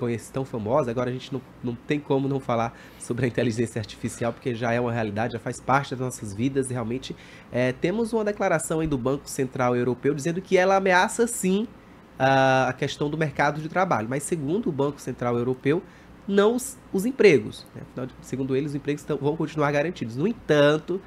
conhece tão famosa, agora a gente não, não tem como não falar sobre a inteligência artificial, porque já é uma realidade, já faz parte das nossas vidas, e realmente é, temos uma declaração aí do Banco Central Europeu dizendo que ela ameaça sim a questão do mercado de trabalho, mas segundo o Banco Central Europeu, não os, os empregos. Né? Afinal, segundo eles, os empregos tão, vão continuar garantidos. No entanto,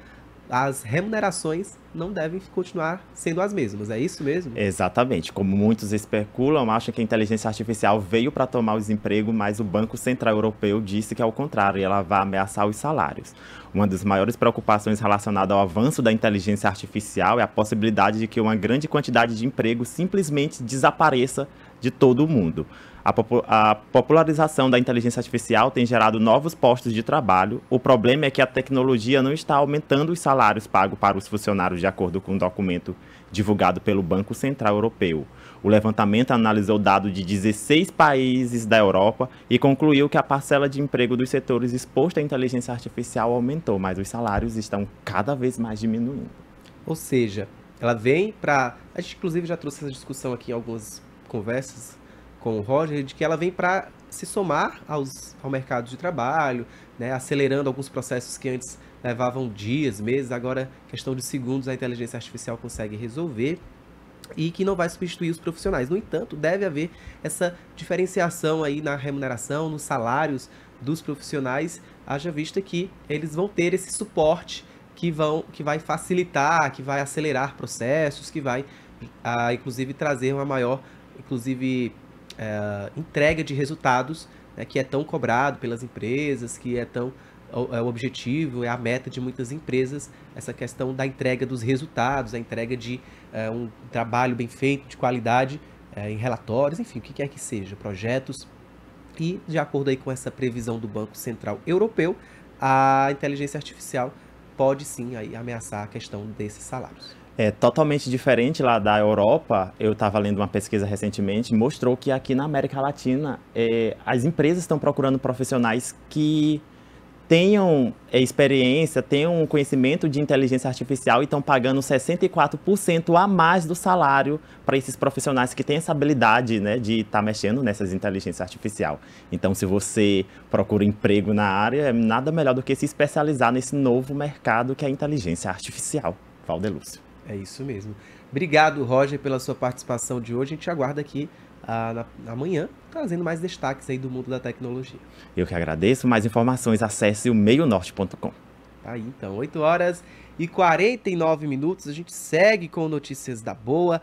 as remunerações não devem continuar sendo as mesmas, é isso mesmo? Exatamente. Como muitos especulam, acham que a inteligência artificial veio para tomar os empregos, mas o Banco Central Europeu disse que é o contrário, ela vai ameaçar os salários. Uma das maiores preocupações relacionada ao avanço da inteligência artificial é a possibilidade de que uma grande quantidade de empregos simplesmente desapareça de todo o mundo. A, popularização da inteligência artificial tem gerado novos postos de trabalho. O problema é que a tecnologia não está aumentando os salários pagos para os funcionários, de acordo com um documento divulgado pelo Banco Central Europeu. O levantamento analisou dados de 16 países da Europa e concluiu que a parcela de emprego dos setores exposta à inteligência artificial aumentou, mas os salários estão cada vez mais diminuindo. Ou seja, ela vem para. A gente, inclusive, já trouxe essa discussão aqui em alguns conversas com o Roger de que ela vem para se somar aos, ao mercado de trabalho, né, acelerando alguns processos que antes levavam dias, meses, agora é questão de segundos a inteligência artificial consegue resolver e que não vai substituir os profissionais. No entanto, deve haver essa diferenciação aí na remuneração, nos salários dos profissionais, haja vista que eles vão ter esse suporte que vão que vai facilitar, que vai acelerar processos, que vai ah, inclusive trazer uma maior inclusive, é, entrega de resultados né, que é tão cobrado pelas empresas, que é tão é o objetivo, é a meta de muitas empresas, essa questão da entrega dos resultados, a entrega de é, um trabalho bem feito, de qualidade, é, em relatórios, enfim, o que quer que seja, projetos. E, de acordo aí com essa previsão do Banco Central Europeu, a inteligência artificial pode sim aí ameaçar a questão desses salários é totalmente diferente lá da Europa. Eu estava lendo uma pesquisa recentemente, mostrou que aqui na América Latina é, as empresas estão procurando profissionais que tenham é, experiência, tenham conhecimento de inteligência artificial e estão pagando 64% a mais do salário para esses profissionais que têm essa habilidade né, de estar tá mexendo nessas inteligências artificial. Então, se você procura emprego na área, é nada melhor do que se especializar nesse novo mercado que é a inteligência artificial. Valdelúcio. É isso mesmo. Obrigado, Roger, pela sua participação de hoje. A gente aguarda aqui ah, amanhã, trazendo mais destaques aí do mundo da tecnologia. Eu que agradeço. Mais informações, acesse o meionorte.com. Tá aí, então, 8 horas e 49 minutos. A gente segue com notícias da boa.